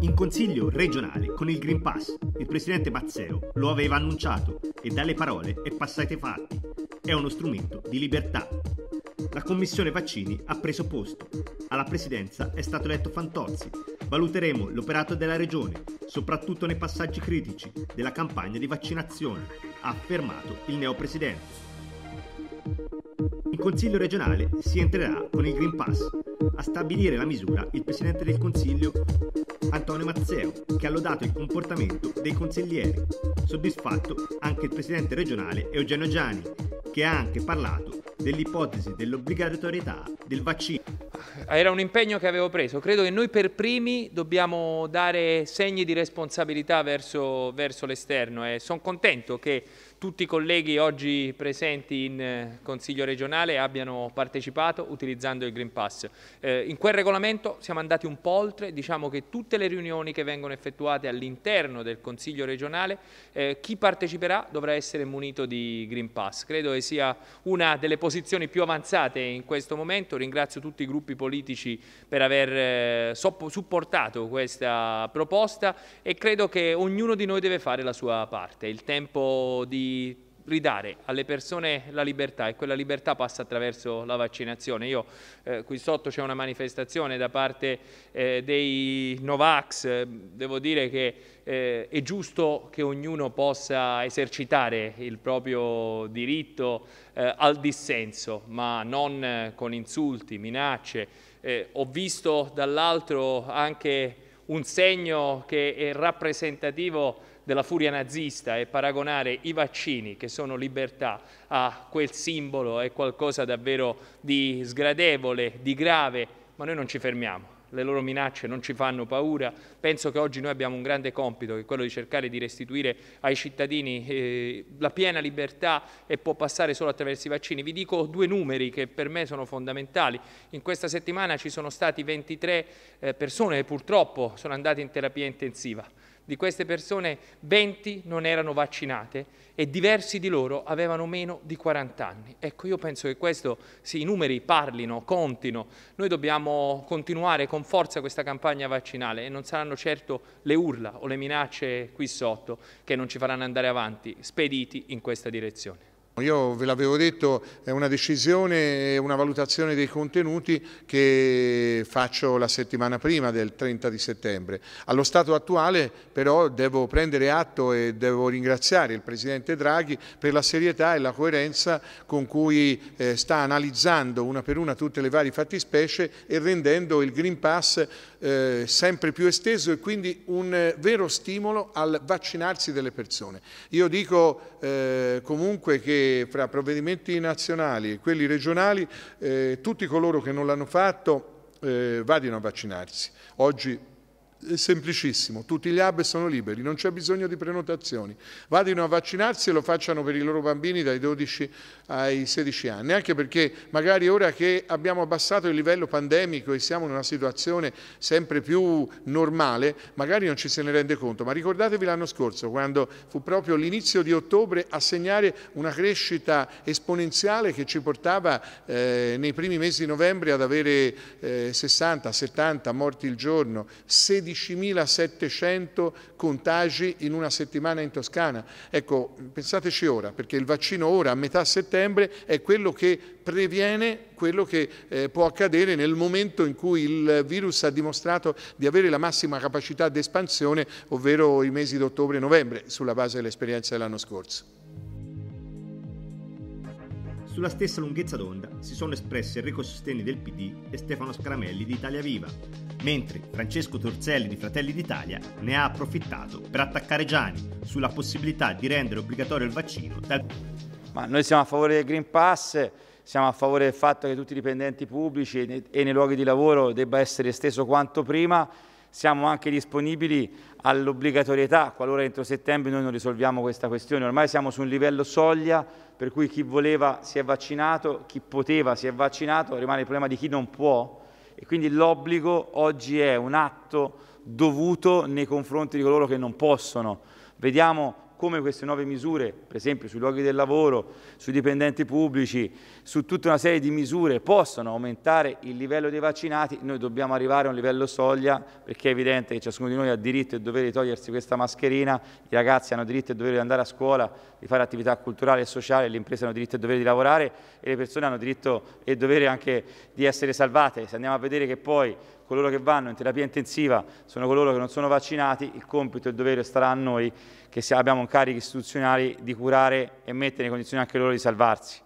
In consiglio regionale con il Green Pass, il presidente Mazzeo lo aveva annunciato e dalle parole è passati ai fatti. È uno strumento di libertà. La commissione vaccini ha preso posto. Alla presidenza è stato eletto Fantozzi. Valuteremo l'operato della regione, soprattutto nei passaggi critici della campagna di vaccinazione ha affermato il neopresidente. In Consiglio regionale si entrerà con il Green Pass. A stabilire la misura il Presidente del Consiglio Antonio Mazzeo, che ha lodato il comportamento dei consiglieri. Soddisfatto anche il Presidente regionale Eugenio Gianni, che ha anche parlato dell'ipotesi dell'obbligatorietà del vaccino era un impegno che avevo preso. Credo che noi per primi dobbiamo dare segni di responsabilità verso, verso l'esterno e eh. sono contento che tutti i colleghi oggi presenti in eh, Consiglio regionale abbiano partecipato utilizzando il Green Pass. Eh, in quel regolamento siamo andati un po' oltre, diciamo che tutte le riunioni che vengono effettuate all'interno del Consiglio regionale, eh, chi parteciperà dovrà essere munito di Green Pass. Credo che sia una delle posizioni più avanzate in questo momento, ringrazio tutti i gruppi politici politici per aver eh, supportato questa proposta e credo che ognuno di noi deve fare la sua parte. Il tempo di ridare alle persone la libertà e quella libertà passa attraverso la vaccinazione. Io, eh, qui sotto c'è una manifestazione da parte eh, dei Novax, eh, devo dire che eh, è giusto che ognuno possa esercitare il proprio diritto eh, al dissenso, ma non eh, con insulti, minacce. ho visto dall'altro anche un segno che è rappresentativo della furia nazista e paragonare i vaccini, che sono libertà, a quel simbolo è qualcosa davvero di sgradevole, di grave, ma noi non ci fermiamo le loro minacce non ci fanno paura. Penso che oggi noi abbiamo un grande compito, che è quello di cercare di restituire ai cittadini eh, la piena libertà e può passare solo attraverso i vaccini. Vi dico due numeri che per me sono fondamentali. In questa settimana ci sono stati 23 eh, persone che purtroppo sono andate in terapia intensiva. Di queste persone 20 non erano vaccinate e diversi di loro avevano meno di 40 anni. Ecco, io penso che questo, se i numeri parlino, contino, noi dobbiamo continuare con forza questa campagna vaccinale e non saranno certo le urla o le minacce qui sotto che non ci faranno andare avanti, spediti in questa direzione. Io ve l'avevo detto, è una decisione e una valutazione dei contenuti che faccio la settimana prima del 30 di settembre. Allo stato attuale però devo prendere atto e devo ringraziare il Presidente Draghi per la serietà e la coerenza con cui eh, sta analizzando una per una tutte le varie fattispecie e rendendo il Green Pass eh, sempre più esteso e quindi un eh, vero stimolo al vaccinarsi delle persone. Io dico eh, comunque che che fra provvedimenti nazionali e quelli regionali eh, tutti coloro che non l'hanno fatto eh, vadino a vaccinarsi. Oggi è semplicissimo, tutti gli hub sono liberi, non c'è bisogno di prenotazioni. Vadino a vaccinarsi e lo facciano per i loro bambini dai 12 ai 16 anni, anche perché magari ora che abbiamo abbassato il livello pandemico e siamo in una situazione sempre più normale, magari non ci se ne rende conto, ma ricordatevi l'anno scorso quando fu proprio l'inizio di ottobre a segnare una crescita esponenziale che ci portava eh, nei primi mesi di novembre ad avere eh, 60, 70 morti il giorno, 16 16.700 contagi in una settimana in Toscana. Ecco, pensateci ora, perché il vaccino ora, a metà settembre, è quello che previene quello che eh, può accadere nel momento in cui il virus ha dimostrato di avere la massima capacità di espansione, ovvero i mesi di ottobre e novembre, sulla base dell'esperienza dell'anno scorso. Sulla stessa lunghezza d'onda si sono espressi Enrico Sosteni del PD e Stefano Scaramelli di Italia Viva, mentre Francesco Torzelli di Fratelli d'Italia ne ha approfittato per attaccare Gianni sulla possibilità di rendere obbligatorio il vaccino. Dal... Ma noi siamo a favore del Green Pass, siamo a favore del fatto che tutti i dipendenti pubblici e nei, luoghi di lavoro debba essere esteso quanto prima, siamo anche disponibili all'obbligatorietà qualora entro settembre noi non risolviamo questa questione. Ormai siamo su un livello soglia per cui chi voleva si è vaccinato, chi poteva si è vaccinato, rimane il problema di chi non può e quindi l'obbligo oggi è un atto dovuto nei confronti di coloro che non possono. Vediamo come queste nuove misure, per esempio sui luoghi del lavoro, sui dipendenti pubblici, su tutta una serie di misure possano aumentare il livello dei vaccinati, noi dobbiamo arrivare a un livello soglia perché è evidente che ciascuno di noi ha diritto e dovere di togliersi questa mascherina, i ragazzi hanno diritto e dovere di andare a scuola, di fare attività culturale e sociale, le imprese hanno diritto e dovere di lavorare e le persone hanno diritto e dovere anche di essere salvate. Se andiamo a vedere che poi coloro che vanno in terapia intensiva sono coloro che non sono vaccinati, il compito e il dovere starà a noi che abbiamo incarichi istituzionali di curare e mettere in condizione anche loro di salvarsi.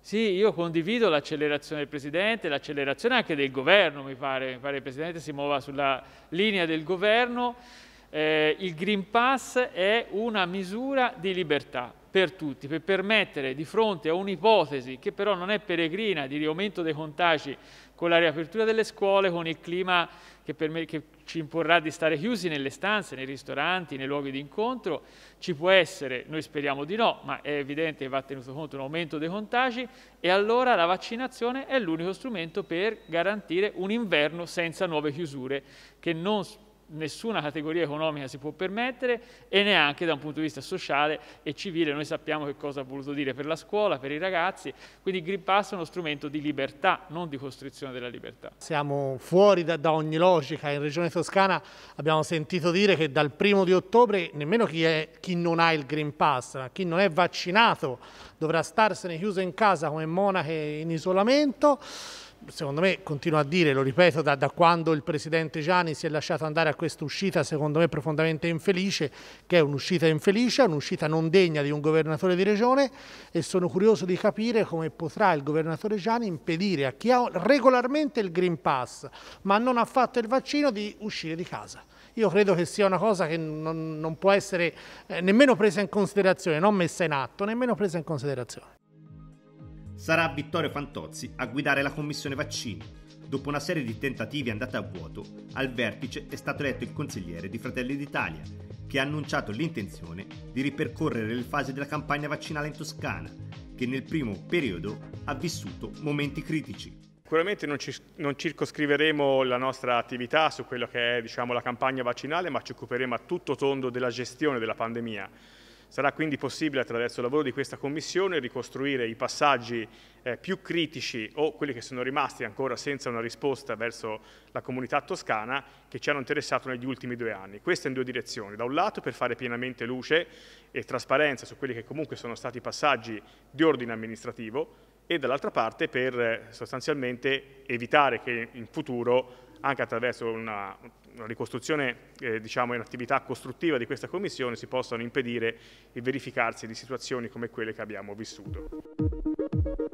Sì, io condivido l'accelerazione del Presidente, l'accelerazione anche del Governo, mi pare. mi pare che il Presidente si muova sulla linea del Governo eh, il Green Pass è una misura di libertà per tutti, per permettere di fronte a un'ipotesi che però non è peregrina di riaumento dei contagi con la riapertura delle scuole, con il clima che, me, che, ci imporrà di stare chiusi nelle stanze, nei ristoranti, nei luoghi di incontro, ci può essere, noi speriamo di no, ma è evidente che va tenuto conto un aumento dei contagi e allora la vaccinazione è l'unico strumento per garantire un inverno senza nuove chiusure che non nessuna categoria economica si può permettere e neanche da un punto di vista sociale e civile. Noi sappiamo che cosa ha voluto dire per la scuola, per i ragazzi, quindi il Green Pass è uno strumento di libertà, non di costrizione della libertà. Siamo fuori da, da ogni logica, in Regione Toscana abbiamo sentito dire che dal primo di ottobre nemmeno chi, è, chi non ha il Green Pass, ma chi non è vaccinato dovrà starsene chiuso in casa come monache in isolamento secondo me, continuo a dire, lo ripeto, da, da, quando il presidente Gianni si è lasciato andare a questa uscita, secondo me profondamente infelice, che è un'uscita infelice, un'uscita non degna di un governatore di regione e sono curioso di capire come potrà il governatore Gianni impedire a chi ha regolarmente il Green Pass, ma non ha fatto il vaccino, di uscire di casa. Io credo che sia una cosa che non, non può essere eh, nemmeno presa in considerazione, non messa in atto, nemmeno presa in considerazione sarà Vittorio Fantozzi a guidare la commissione vaccini. Dopo una serie di tentativi andati a vuoto, al vertice è stato eletto il consigliere di Fratelli d'Italia, che ha annunciato l'intenzione di ripercorrere le fasi della campagna vaccinale in Toscana, che nel primo periodo ha vissuto momenti critici. Sicuramente non, ci, non, circoscriveremo la nostra attività su quello che è diciamo, la campagna vaccinale, ma ci occuperemo a tutto tondo della gestione della pandemia Sarà quindi possibile attraverso il lavoro di questa Commissione ricostruire i passaggi eh, più critici o quelli che sono rimasti ancora senza una risposta verso la comunità toscana che ci hanno interessato negli ultimi due anni. Questo in due direzioni. Da un lato per fare pienamente luce e trasparenza su quelli che comunque sono stati passaggi di ordine amministrativo e dall'altra parte per eh, sostanzialmente evitare che in futuro anche attraverso una una ricostruzione, eh, diciamo, in attività costruttiva di questa Commissione si possano impedire il verificarsi di situazioni come quelle che abbiamo vissuto.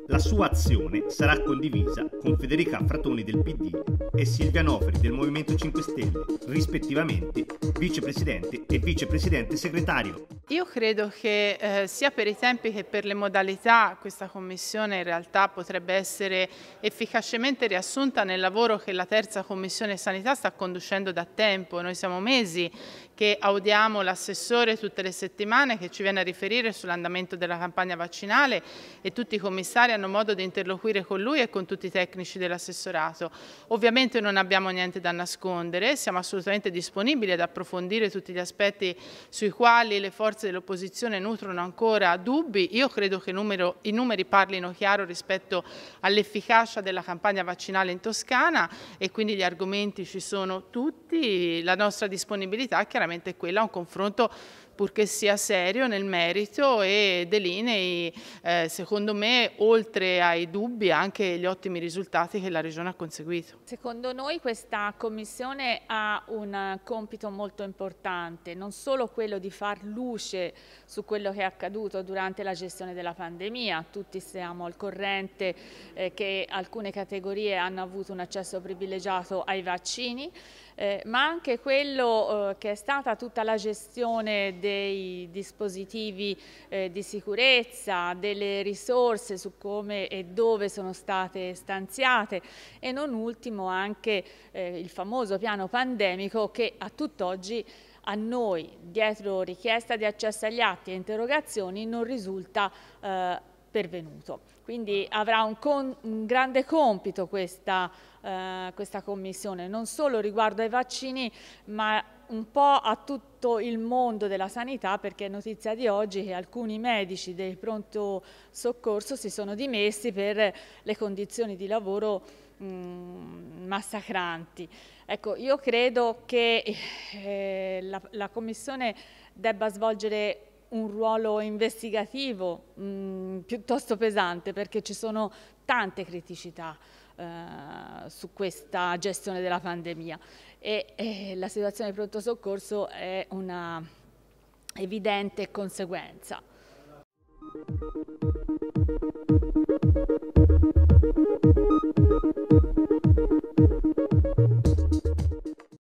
La sua azione sarà condivisa con Federica Fratoni del PD e Silvia Nofri del Movimento 5 Stelle, rispettivamente vicepresidente e vicepresidente segretario. Io credo che eh, sia per i tempi che per le modalità questa commissione in realtà potrebbe essere efficacemente riassunta nel lavoro che la terza commissione sanità sta conducendo da tempo. Noi siamo mesi che audiamo l'assessore tutte le settimane che ci viene a riferire sull'andamento della campagna vaccinale e tutti i commissari hanno modo di interloquire con lui e con tutti i tecnici dell'assessorato. Ovviamente non abbiamo niente da nascondere, siamo assolutamente disponibili ad approfondire tutti gli aspetti sui quali le forze dell'opposizione nutrono ancora dubbi. Io credo che numero, i numeri parlino chiaro rispetto all'efficacia della campagna vaccinale in Toscana e quindi gli argomenti ci sono tutti. La nostra disponibilità chiaramente è quella a un confronto purché sia serio nel merito e delinei, eh, secondo me, oltre ai dubbi, anche gli ottimi risultati che la Regione ha conseguito. Secondo noi questa Commissione ha un compito molto importante, non solo quello di far luce su quello che è accaduto durante la gestione della pandemia, tutti siamo al corrente eh, che alcune categorie hanno avuto un accesso privilegiato ai vaccini, eh, ma anche quello eh, che è stata tutta la gestione dei dispositivi eh, di sicurezza, delle risorse su come e dove sono state stanziate e non ultimo anche eh, il famoso piano pandemico che a tutt'oggi a noi, dietro richiesta di accesso agli atti e interrogazioni, non risulta eh, pervenuto. Quindi avrà un, con, un grande compito questa, eh, questa Commissione, non solo riguardo ai vaccini, ma un po' a tutto il mondo della sanità perché è notizia di oggi che alcuni medici del pronto soccorso si sono dimessi per le condizioni di lavoro mm, massacranti. Ecco, io credo che eh, la, la Commissione debba svolgere un ruolo investigativo mh, mm, piuttosto pesante perché ci sono tante criticità eh, su questa gestione della pandemia e, e la situazione di pronto soccorso è una evidente conseguenza.